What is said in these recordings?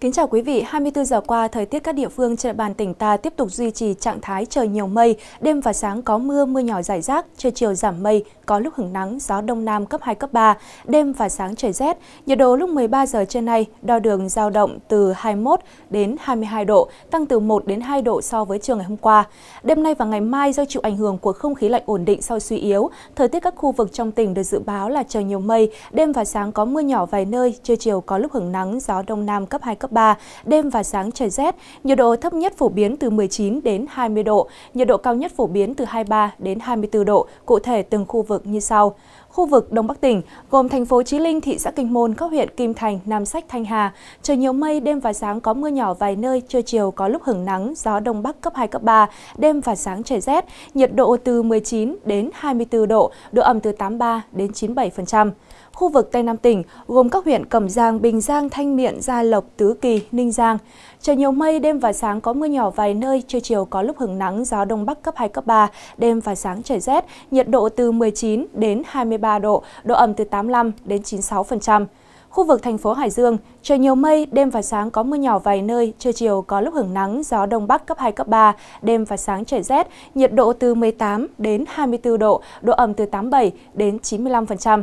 Kính chào quý vị, 24 giờ qua, thời tiết các địa phương trên địa bàn tỉnh ta tiếp tục duy trì trạng thái trời nhiều mây, đêm và sáng có mưa, mưa nhỏ rải rác, trưa chiều giảm mây, có lúc hứng nắng, gió đông nam cấp 2, cấp 3, đêm và sáng trời rét. Nhiệt độ lúc 13 giờ trưa nay đo đường giao động từ 21 đến 22 độ, tăng từ 1 đến 2 độ so với trường ngày hôm qua. Đêm nay và ngày mai do chịu ảnh hưởng của không khí lạnh ổn định sau suy yếu, thời tiết các khu vực trong tỉnh được dự báo là trời nhiều mây, đêm và sáng có mưa nhỏ vài nơi, trưa chiều có lúc hứng nắng, gió đông nam cấp 2, cấp 3, đêm và sáng trời rét, nhiệt độ thấp nhất phổ biến từ 19 đến 20 độ, nhiệt độ cao nhất phổ biến từ 23 đến 24 độ, cụ thể từng khu vực như sau khu vực Đông Bắc tỉnh gồm thành phố Chí Linh, thị xã Kinh Môn, các huyện Kim Thành, Nam Sách, Thanh Hà. Trời nhiều mây, đêm và sáng có mưa nhỏ vài nơi, trưa chiều có lúc hứng nắng, gió Đông Bắc cấp 2, cấp 3, đêm và sáng trời rét, nhiệt độ từ 19 đến 24 độ, độ ẩm từ 83 đến 97%. Khu vực Tây Nam tỉnh gồm các huyện Cẩm Giang, Bình Giang, Thanh Miện, Gia Lộc, Tứ Kỳ, Ninh Giang. Trời nhiều mây, đêm và sáng có mưa nhỏ vài nơi, trưa chiều có lúc hứng nắng, gió đông bắc cấp 2, cấp 3, đêm và sáng trời rét, nhiệt độ từ 19 đến 23 23 độ, độ ẩm từ 85 đến 96%. Khu vực thành phố Hải Dương, trời nhiều mây, đêm và sáng có mưa nhỏ vài nơi, trưa chiều có lúc hưởng nắng, gió đông bắc cấp 2, cấp 3, đêm và sáng trời rét, nhiệt độ từ 18 đến 24 độ, độ ẩm từ 87 đến 95%.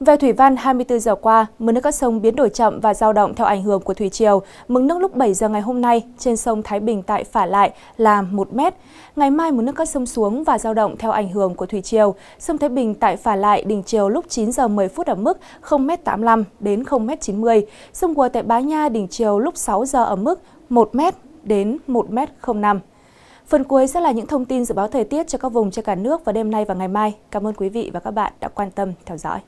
Về thủy văn 24 giờ qua, mực nước các sông biến đổi chậm và dao động theo ảnh hưởng của thủy triều. Mực nước lúc 7 giờ ngày hôm nay trên sông Thái Bình tại Phả Lại là 1 mét. Ngày mai mực nước các sông xuống và dao động theo ảnh hưởng của thủy triều. Sông Thái Bình tại Phả Lại đỉnh chiều lúc 9 giờ 10 phút ở mức 0m85 đến 0m90. Sông Quờ tại Bá Nha đỉnh chiều lúc 6 giờ ở mức 1m đến 1m05. Phần cuối sẽ là những thông tin dự báo thời tiết cho các vùng trên cả nước vào đêm nay và ngày mai. Cảm ơn quý vị và các bạn đã quan tâm theo dõi.